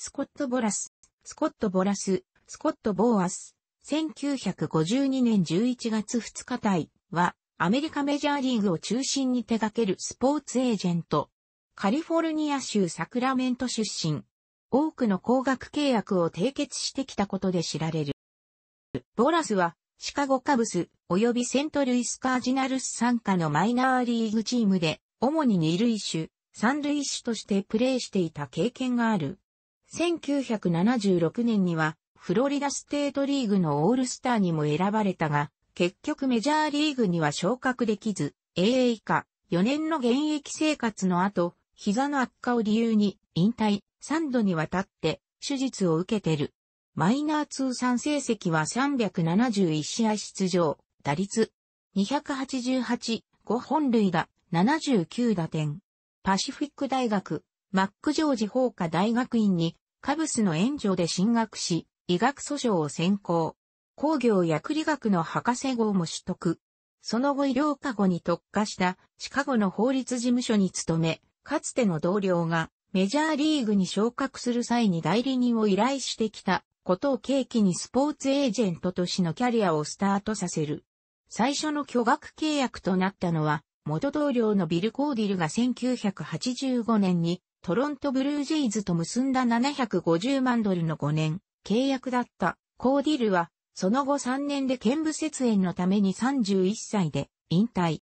スコット・ボラス、スコット・ボラス、スコット・ボーアス、1952年11月2日隊は、アメリカメジャーリーグを中心に手掛けるスポーツエージェント。カリフォルニア州サクラメント出身。多くの高額契約を締結してきたことで知られる。ボラスは、シカゴカブス、及びセントルイスカージナルス参加のマイナーリーグチームで、主に二塁手、三塁手としてプレーしていた経験がある。1976年には、フロリダステートリーグのオールスターにも選ばれたが、結局メジャーリーグには昇格できず、AA 以下、4年の現役生活の後、膝の悪化を理由に引退、3度にわたって手術を受けてる。マイナー通算成績は371試合出場、打率288、5本塁打、79打点。パシフィック大学マック・ジョージ法科大学院にカブスの援助で進学し、医学訴訟を専攻。工業薬理学の博士号も取得。その後医療科護に特化したシカゴの法律事務所に勤め、かつての同僚がメジャーリーグに昇格する際に代理人を依頼してきたことを契機にスポーツエージェントとしてのキャリアをスタートさせる。最初の巨額契約となったのは、元同僚のビル・コーディルが1985年にトロントブルージェイズと結んだ750万ドルの5年契約だったコーディルはその後3年で剣部設営のために31歳で引退。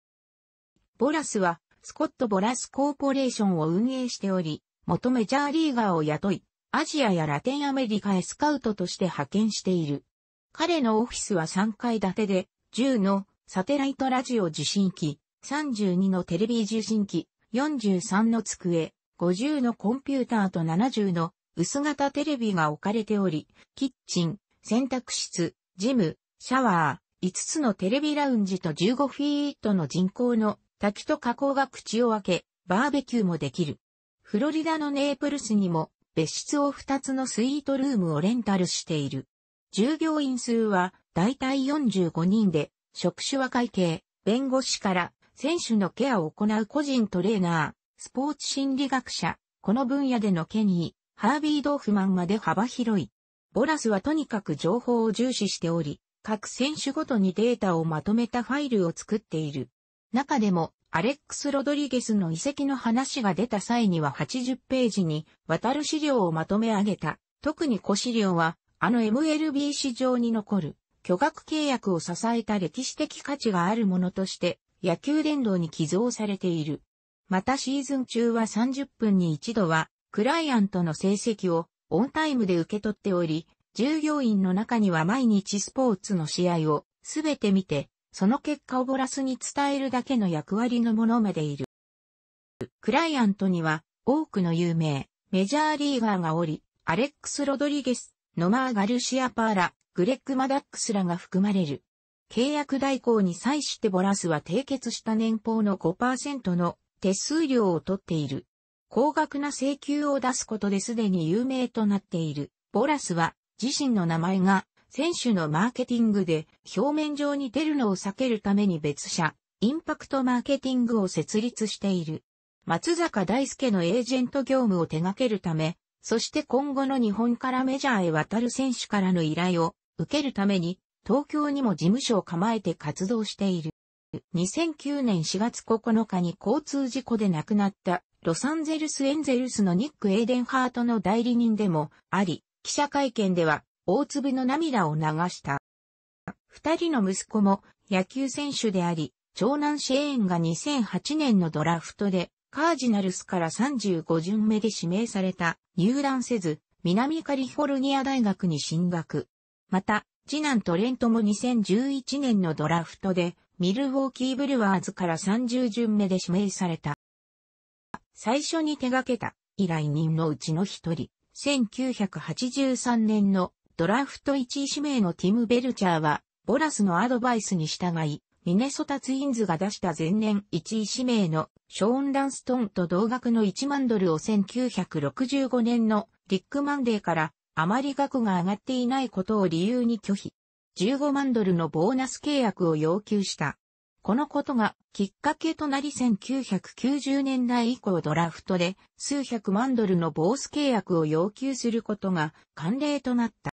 ボラスはスコット・ボラスコーポレーションを運営しており、元メジャーリーガーを雇い、アジアやラテンアメリカへスカウトとして派遣している。彼のオフィスは3階建てで、10のサテライトラジオ受信機、32のテレビ受信機、43の机、50のコンピューターと70の薄型テレビが置かれており、キッチン、洗濯室、ジム、シャワー、5つのテレビラウンジと15フィートの人工の滝と河口が口を開け、バーベキューもできる。フロリダのネープルスにも別室を2つのスイートルームをレンタルしている。従業員数はだいたい45人で、職種は会計、弁護士から選手のケアを行う個人トレーナー、スポーツ心理学者、この分野での権威、ハービー・ドーフマンまで幅広い。ボラスはとにかく情報を重視しており、各選手ごとにデータをまとめたファイルを作っている。中でも、アレックス・ロドリゲスの遺跡の話が出た際には80ページに渡る資料をまとめ上げた。特に古資料は、あの MLB 市場に残る巨額契約を支えた歴史的価値があるものとして野球殿堂に寄贈されている。またシーズン中は30分に一度は、クライアントの成績をオンタイムで受け取っており、従業員の中には毎日スポーツの試合をすべて見て、その結果をボラスに伝えるだけの役割のものまでいる。クライアントには多くの有名メジャーリーガーがおり、アレックス・ロドリゲス、ノマー・ガルシア・パーラ、グレッグ・マダックスらが含まれる。契約代行に際してボラスは締結した年俸の5%の手数料を取っている。高額な請求を出すことですでに有名となっている。ボラスは自身の名前が選手のマーケティングで表面上に出るのを避けるために別社、インパクトマーケティングを設立している。松坂大輔のエージェント業務を手掛けるため、そして今後の日本からメジャーへ渡る選手からの依頼を受けるために、東京にも事務所を構えて活動している。2009年4月9日に交通事故で亡くなったロサンゼルスエンゼルスのニック・エイデンハートの代理人でもあり、記者会見では大粒の涙を流した。二人の息子も野球選手であり、長男シェーンが2008年のドラフトでカージナルスから35巡目で指名された入団せず、南カリフォルニア大学に進学。また、次男トレントも2011年のドラフトでミルウォーキーブルワーズから30巡目で指名された。最初に手掛けた依頼人のうちの一人、1983年のドラフト1位指名のティム・ベルチャーは、ボラスのアドバイスに従い、ミネソタツインズが出した前年1位指名のショーン・ランストンと同額の1万ドルを1965年のリック・マンデーからあまり額が上がっていないことを理由に拒否。15万ドルのボーナス契約を要求した。このことがきっかけとなり1990年代以降ドラフトで数百万ドルのボース契約を要求することが慣例となった。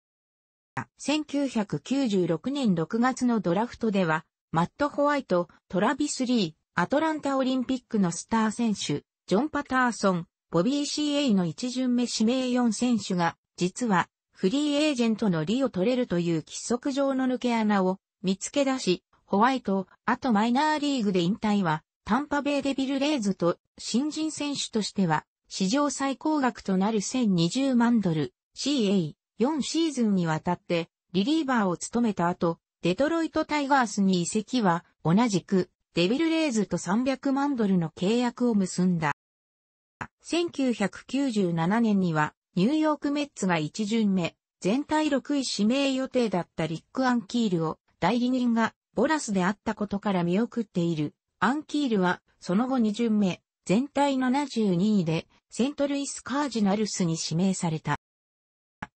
1996年6月のドラフトでは、マット・ホワイト、トラビス・リー、アトランタオリンピックのスター選手、ジョン・パターソン、ボビー・シーエイの一巡目指名4選手が、実はフリーエージェントの利を取れるという規則上の抜け穴を見つけ出し、ホワイト、あとマイナーリーグで引退は、タンパベイデビルレイズと新人選手としては、史上最高額となる1020万ドル、CA、4シーズンにわたって、リリーバーを務めた後、デトロイトタイガースに移籍は、同じく、デビルレイズと300万ドルの契約を結んだ。1997年には、ニューヨークメッツが1巡目、全体6位指名予定だったリック・アンキールを代理人がボラスであったことから見送っている。アンキールはその後2巡目、全体72位でセントルイス・カージナルスに指名された。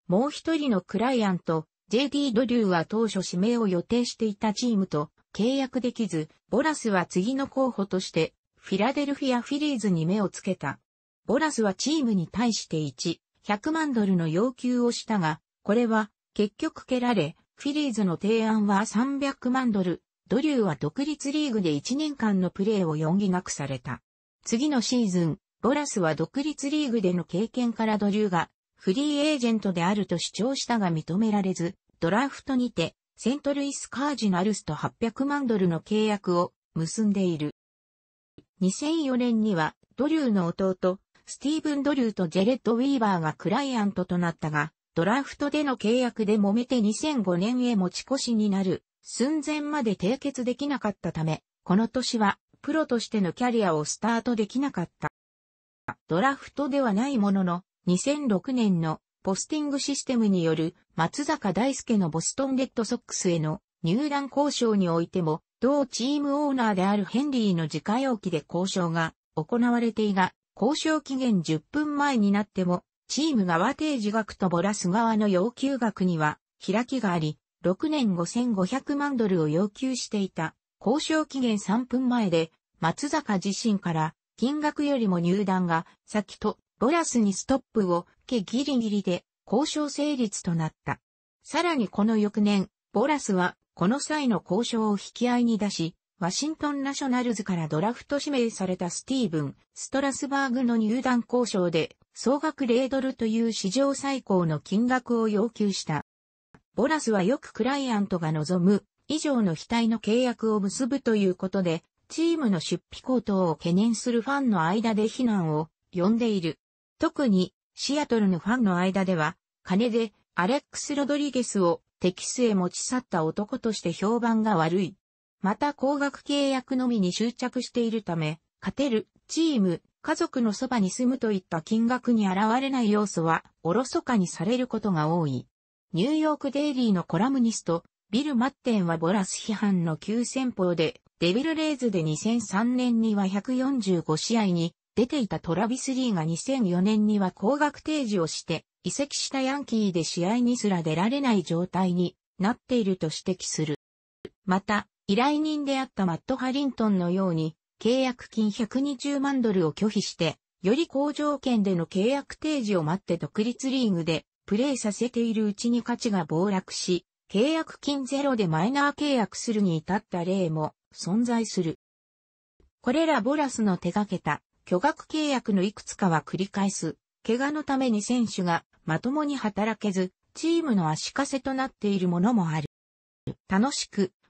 もう一人のクライアント、JD ドリューは当初指名を予定していたチームと契約できず、ボラスは次の候補としてフィラデルフィア・フィリーズに目をつけた。ボラスはチームに対して1、100万ドルの要求をしたが、これは結局蹴られ、フィリーズの提案は300万ドル。ドリューは独立リーグで1年間のプレーを4疑くされた。次のシーズン、ボラスは独立リーグでの経験からドリューがフリーエージェントであると主張したが認められず、ドラフトにてセントルイスカージナルスと800万ドルの契約を結んでいる。2004年にはドリューの弟スティーブン・ドリューとジェレット・ウィーバーがクライアントとなったが、ドラフトでの契約で揉めて2005年へ持ち越しになる、寸前まで締結できなかったため、この年はプロとしてのキャリアをスタートできなかった。ドラフトではないものの、2006年のポスティングシステムによる松坂大輔のボストンレッドソックスへの入団交渉においても、同チームオーナーであるヘンリーの自家用機で交渉が行われていが、交渉期限10分前になっても、チーム側提示額とボラス側の要求額には、開きがあり、6年5500万ドルを要求していた、交渉期限3分前で、松坂自身から、金額よりも入団が、先と、ボラスにストップを、けギリギリで、交渉成立となった。さらにこの翌年、ボラスは、この際の交渉を引き合いに出し、ワシントンナショナルズからドラフト指名されたスティーブン・ストラスバーグの入団交渉で、総額0ドルという史上最高の金額を要求した。ボラスはよくクライアントが望む以上の額の契約を結ぶということで、チームの出費高騰を懸念するファンの間で非難を呼んでいる。特にシアトルのファンの間では、金でアレックス・ロドリゲスをテキスへ持ち去った男として評判が悪いまた高額契約のみに執着しているため、勝てる、チーム、家族のそばに住むといった金額に現れない要素は、おろそかにされることが多い。ニューヨークデイリーのコラムニスト、ビル・マッテンはボラス批判の急戦法で、デビルレイズで2003年には145試合に出ていたトラビス・リーが2004年には高額提示をして移籍したヤンキーで試合にすら出られない状態になっていると指摘する。また、依頼人であったマット・ハリントンのように、契約金120万ドルを拒否して、より好条件での契約提示を待って独立リーグでプレーさせているうちに価値が暴落し、契約金ゼロでマイナー契約するに至った例も存在する。これらボラスの手掛けた巨額契約のいくつかは繰り返す、怪我のために選手がまともに働けず、チームの足かせとなっているものもある。楽しく